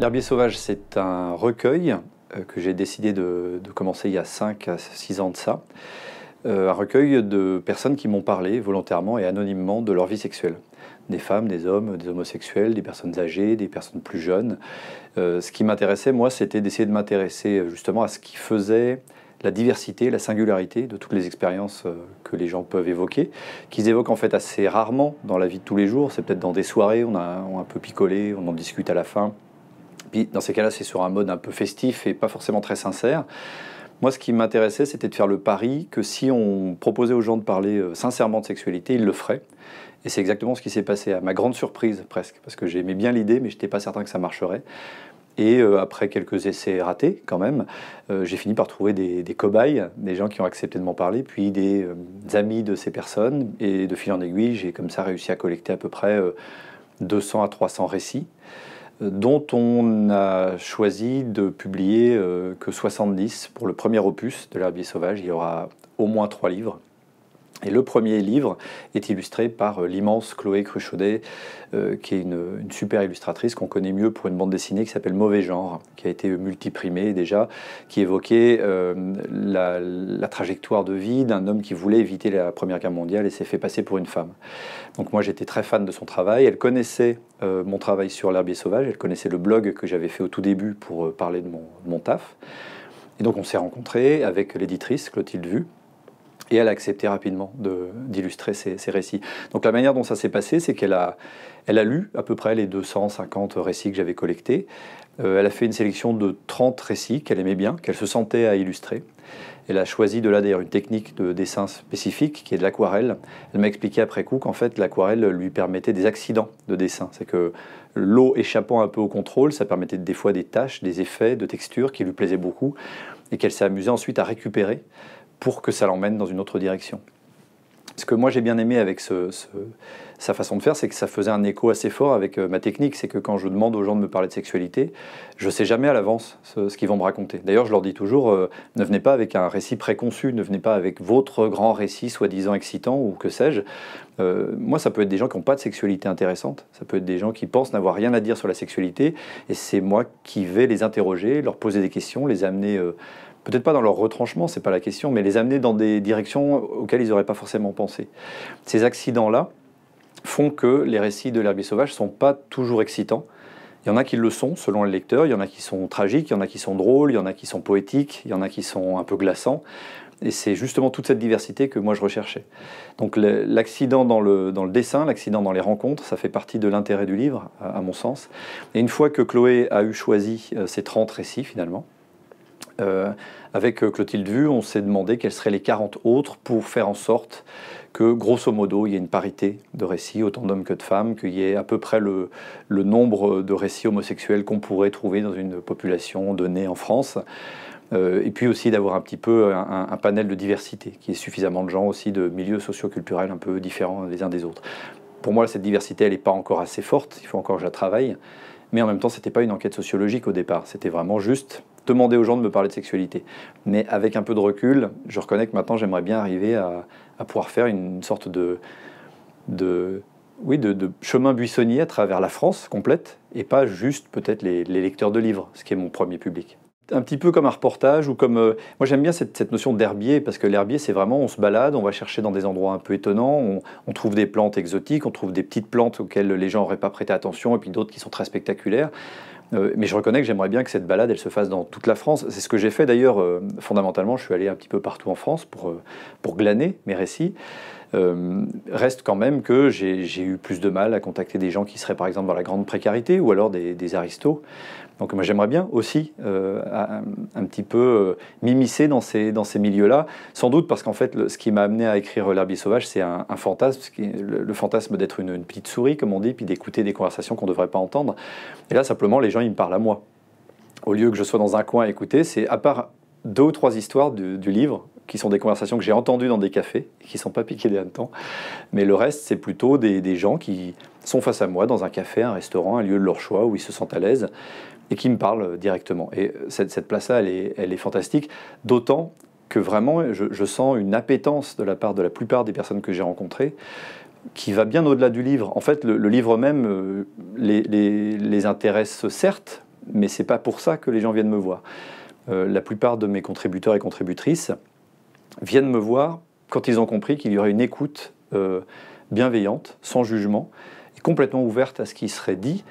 L'herbier sauvage, c'est un recueil euh, que j'ai décidé de, commencer il y a 5 à 6 ans de ça. Euh, un recueil de personnes qui m'ont parlé volontairement et anonymement de leur vie sexuelle. Des femmes, des hommes, des homosexuels, des personnes âgées, des personnes plus jeunes. Euh, ce qui m'intéressait, moi, c'était d'essayer de m'intéresser justement à ce qui faisait la diversité, la singularité de toutes les expériences que les gens peuvent évoquer, qu'ils évoquent en fait assez rarement dans la vie de tous les jours. C'est peut-être dans des soirées, on a, on a un peu picolé, on en discute à la fin, dans ces cas-là, c'est sur un mode un peu festif et pas forcément très sincère. Moi, ce qui m'intéressait, c'était de faire le pari que si on proposait aux gens de parler euh, sincèrement de sexualité, ils le feraient. Et c'est exactement ce qui s'est passé, à ma grande surprise presque, parce que j'aimais bien l'idée, mais je n'étais pas certain que ça marcherait. Et euh, après quelques essais ratés, quand même, euh, j'ai fini par trouver des, cobayes, des gens qui ont accepté de m'en parler, puis des, amis de ces personnes. Et de fil en aiguille, j'ai comme ça réussi à collecter à peu près 200 à 300 récits dont on a choisi de publier euh, que 70 pour le premier opus de l'herbier sauvage. Il y aura au moins trois livres. Et le premier livre est illustré par euh, l'immense Chloé Cruchaudet, euh, qui est une, super illustratrice qu'on connaît mieux pour une bande dessinée qui s'appelle Mauvais Genre, qui a été multiprimée déjà, qui évoquait euh, la, trajectoire de vie d'un homme qui voulait éviter la Première Guerre mondiale et s'est fait passer pour une femme. Donc moi j'étais très fan de son travail, elle connaissait mon travail sur l'herbier sauvage, elle connaissait le blog que j'avais fait au tout début pour parler de mon, mon taf. Et donc on s'est rencontrés avec l'éditrice Clotilde Vu et elle a accepté rapidement d'illustrer ses récits. Donc la manière dont ça s'est passé, c'est qu'elle a, elle a lu à peu près les 250 récits que j'avais collectés. Euh, elle a fait une sélection de 30 récits qu'elle aimait bien, qu'elle se sentait à illustrer. Elle a choisi de là d'ailleurs une technique de dessin spécifique qui est de l'aquarelle. Elle m'a expliqué après coup qu'en fait l'aquarelle lui permettait des accidents de dessin. C'est que l'eau échappant un peu au contrôle, ça permettait des fois des taches, des effets de textures qui lui plaisaient beaucoup et qu'elle s'est amusée ensuite à récupérer pour que ça l'emmène dans une autre direction. Ce que moi j'ai bien aimé avec sa façon de faire, c'est que ça faisait un écho assez fort avec euh, ma technique. C'est que quand je demande aux gens de me parler de sexualité, je ne sais jamais à l'avance ce, qu'ils vont me raconter. D'ailleurs, je leur dis toujours, euh, ne venez pas avec un récit préconçu, ne venez pas avec votre grand récit soi-disant excitant ou que sais-je. Euh, moi, ça peut être des gens qui n'ont pas de sexualité intéressante, ça peut être des gens qui pensent n'avoir rien à dire sur la sexualité, et c'est moi qui vais les interroger, leur poser des questions, les amener peut-être pas dans leur retranchement, c'est pas la question, mais les amener dans des directions auxquelles ils n'auraient pas forcément pensé. Ces accidents-là font que les récits de l'herbier sauvage sont pas toujours excitants. Il y en a qui le sont, selon le lecteur, il y en a qui sont tragiques, il y en a qui sont drôles, il y en a qui sont poétiques, il y en a qui sont un peu glaçants. Et c'est justement toute cette diversité que moi je recherchais. Donc l'accident dans le, dans le dessin, l'accident dans les rencontres, ça fait partie de l'intérêt du livre, à, mon sens. Et une fois que Chloé a eu choisi euh, ses 30 récits finalement, euh, avec euh, Clotilde Vu, on s'est demandé quelles seraient les 40 autres pour faire en sorte que, grosso modo, il y ait une parité de récits, autant d'hommes que de femmes, qu'il y ait à peu près le, nombre euh, de récits homosexuels qu'on pourrait trouver dans une population donnée en France. et puis aussi d'avoir un petit peu un, panel de diversité, qui est suffisamment de gens aussi de milieux socioculturels un peu différents les uns des autres. Pour moi, cette diversité, elle n'est pas encore assez forte, il faut encore que je la travaille. Mais en même temps, ce n'était pas une enquête sociologique au départ, c'était vraiment juste demander aux gens de me parler de sexualité. Mais avec un peu de recul, je reconnais que maintenant j'aimerais bien arriver à, pouvoir faire une sorte de, oui, de, chemin buissonnier à travers la France complète et pas juste peut-être les, lecteurs de livres, ce qui est mon premier public. Un petit peu comme un reportage ou comme. Euh, moi j'aime bien cette, notion d'herbier parce que l'herbier c'est vraiment on se balade, on va chercher dans des endroits un peu étonnants, on, on, trouve des plantes exotiques, on trouve des petites plantes auxquelles les gens n'auraient pas prêté attention et puis d'autres qui sont très spectaculaires. Euh, mais je reconnais que j'aimerais bien que cette balade, elle se fasse dans toute la France. C'est ce que j'ai fait d'ailleurs, euh, fondamentalement, je suis allé un petit peu partout en France pour, euh, pour glaner mes récits. Euh, reste quand même que j'ai eu plus de mal à contacter des gens qui seraient par exemple dans la grande précarité ou alors des, des aristos. Donc moi j'aimerais bien aussi euh, un, petit peu euh, m'immiscer dans ces, dans ces milieux-là, sans doute parce qu'en fait ce qui m'a amené à écrire L'herbier sauvage, c'est un, fantasme, le, le fantasme d'être une, petite souris comme on dit, puis d'écouter des conversations qu'on ne devrait pas entendre. Et là simplement les gens ils me parlent à moi. Au lieu que je sois dans un coin à écouter, c'est à part deux ou trois histoires du livre qui sont des conversations que j'ai entendues dans des cafés, qui ne sont pas piquées de temps, Mais le reste, c'est plutôt des, gens qui sont face à moi dans un café, un restaurant, un lieu de leur choix où ils se sentent à l'aise et qui me parlent directement. Et cette, place-là, elle est, fantastique, d'autant que vraiment, je, sens une appétence de la part de la plupart des personnes que j'ai rencontrées qui va bien au-delà du livre. En fait, le, livre même euh, les, intéresse certes, mais c'est pas pour ça que les gens viennent me voir. Euh, la plupart de mes contributeurs et contributrices viennent me voir quand ils ont compris qu'il y aurait une écoute euh, bienveillante, sans jugement, et complètement ouverte à ce qui serait dit,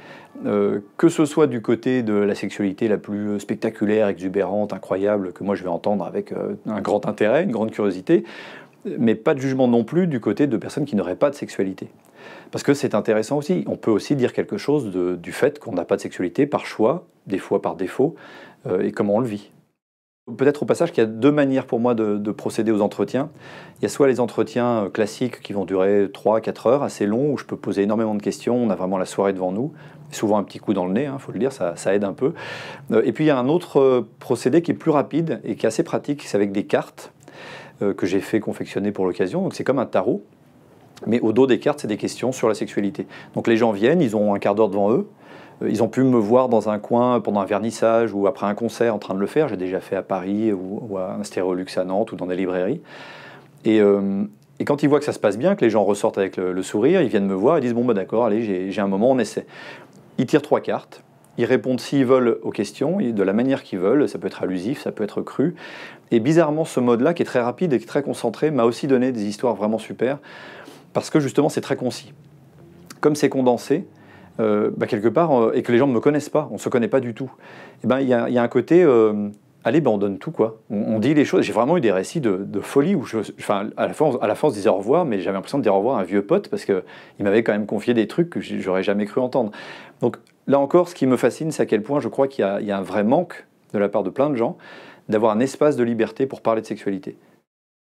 euh, que ce soit du côté de la sexualité la plus spectaculaire, exubérante, incroyable, que moi je vais entendre avec euh, un grand intérêt, une grande curiosité, mais pas de jugement non plus du côté de personnes qui n'auraient pas de sexualité. Parce que c'est intéressant aussi, on peut aussi dire quelque chose du fait qu'on n'a pas de sexualité par choix, des fois par défaut, et comment on le vit. Peut-être au passage qu'il y a deux manières pour moi de, procéder aux entretiens. Il y a soit les entretiens euh, classiques qui vont durer 3-4 heures, assez longs, où je peux poser énormément de questions, on a vraiment la soirée devant nous, souvent un petit coup dans le nez, il hein, faut le dire, ça, aide un peu. Euh, et puis il y a un autre euh, procédé qui est plus rapide et qui est assez pratique, c'est avec des cartes que j'ai fait confectionner pour l'occasion. Donc c'est comme un tarot, mais au dos des cartes, c'est des questions sur la sexualité. Donc les gens viennent, ils ont un quart d'heure devant eux, euh, ils ont pu me voir dans un coin pendant un vernissage ou après un concert en train de le faire. J'ai déjà fait à Paris ou, à un Stérolux à Nantes ou dans des librairies. Euh, et, quand ils voient que ça se passe bien, que les gens ressortent avec le, sourire, ils viennent me voir et disent Bon, bah d'accord, allez, j'ai un moment, on essaie. Ils tirent trois cartes. Ils répondent s'ils veulent aux questions, de la manière qu'ils veulent. Ça peut être allusif, ça peut être cru. Et bizarrement, ce mode-là, qui est très rapide et très concentré, m'a aussi donné des histoires vraiment super, parce que justement, c'est très concis. Comme c'est condensé, euh, bah, quelque part, euh, et que les gens ne me connaissent pas, on ne se connaît pas du tout, eh ben, il ben, y, a un côté, euh, allez, ben, on donne tout, quoi. On, dit les choses. J'ai vraiment eu des récits de, folie où, je, enfin, à, la fin, on, à se disait au revoir, mais j'avais l'impression de dire au revoir à un vieux pote parce qu'il m'avait quand même confié des trucs que j'aurais jamais cru entendre. Donc là encore, ce qui me fascine, c'est à quel point je crois qu'il y a un vrai manque de la part de plein de gens d'avoir un espace de liberté pour parler de sexualité.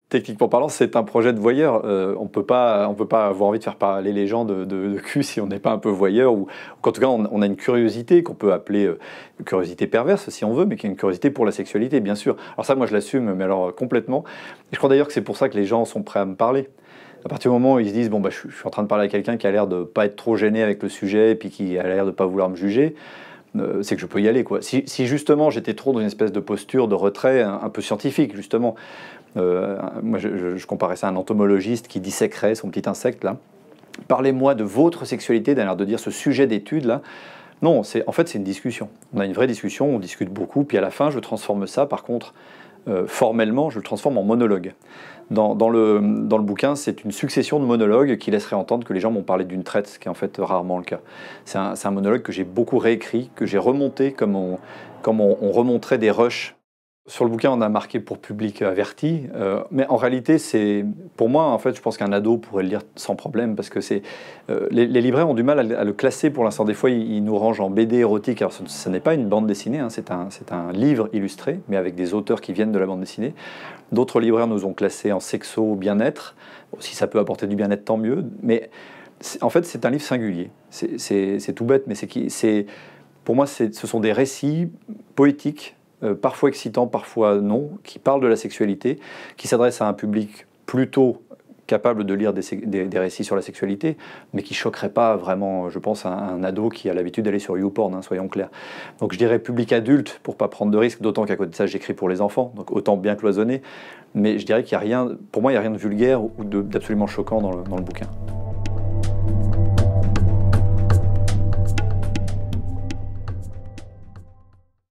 Techniquement parlant, c'est un projet de voyeur. Euh, on ne peut pas avoir envie de faire parler les gens de, cul si on n'est pas un peu voyeur ou, tout cas on, a une curiosité qu'on peut appeler euh, curiosité perverse si on veut, mais qui est une curiosité pour la sexualité, bien sûr. Alors ça, moi, je l'assume, mais alors complètement. je crois d'ailleurs que c'est pour ça que les gens sont prêts à me parler. À partir du moment où ils se disent bon bah je, suis en train de parler à quelqu'un qui a l'air de ne pas être trop gêné avec le sujet et puis qui a l'air de ne pas vouloir me juger, euh, c'est que je peux y aller quoi. Si, justement j'étais trop dans une espèce de posture de retrait un peu scientifique justement euh, moi, je, comparais ça à un entomologiste qui disséquerait son petit insecte là. Parlez-moi de votre sexualité, d'ailleurs de dire ce sujet d'étude là. Non, c'est en fait c'est une discussion. On a une vraie discussion, on discute beaucoup, puis à la fin je transforme ça. Par contre, euh, formellement, je le transforme en monologue. Dans, le, dans le bouquin, c'est une succession de monologues qui laisserait entendre que les gens m'ont parlé d'une traite, ce qui est en fait rarement le cas. C'est un, monologue que j'ai beaucoup réécrit, que j'ai remonté comme on, comme on, on remonterait des rushs sur le bouquin, on a marqué pour public averti, euh, mais en réalité, c'est pour moi, en fait, je pense qu'un ado pourrait le lire sans problème parce que c'est euh, les, libraires ont du mal à, le classer pour l'instant. Des fois, ils, nous rangent en BD érotique. Alors, ce, n'est pas une bande dessinée, hein, c'est un, livre illustré, mais avec des auteurs qui viennent de la bande dessinée. D'autres libraires nous ont classé en sexo bien-être. si ça peut apporter du bien-être, tant mieux. Mais en fait, c'est un livre singulier. C'est tout bête, mais c'est qui c'est pour moi, ce sont des récits poétiques euh, parfois excitant, parfois non, qui parle de la sexualité, qui s'adresse à un public plutôt capable de lire des, récits sur la sexualité, mais qui choquerait pas vraiment, je pense, un, ado qui a l'habitude d'aller sur YouPorn, hein, soyons clairs. Donc je dirais public adulte pour pas prendre de risques, d'autant qu'à côté de ça, j'écris pour les enfants, donc autant bien cloisonné, Mais je dirais qu'il y a rien, pour moi, il n'y a rien de vulgaire ou d'absolument choquant dans le bouquin.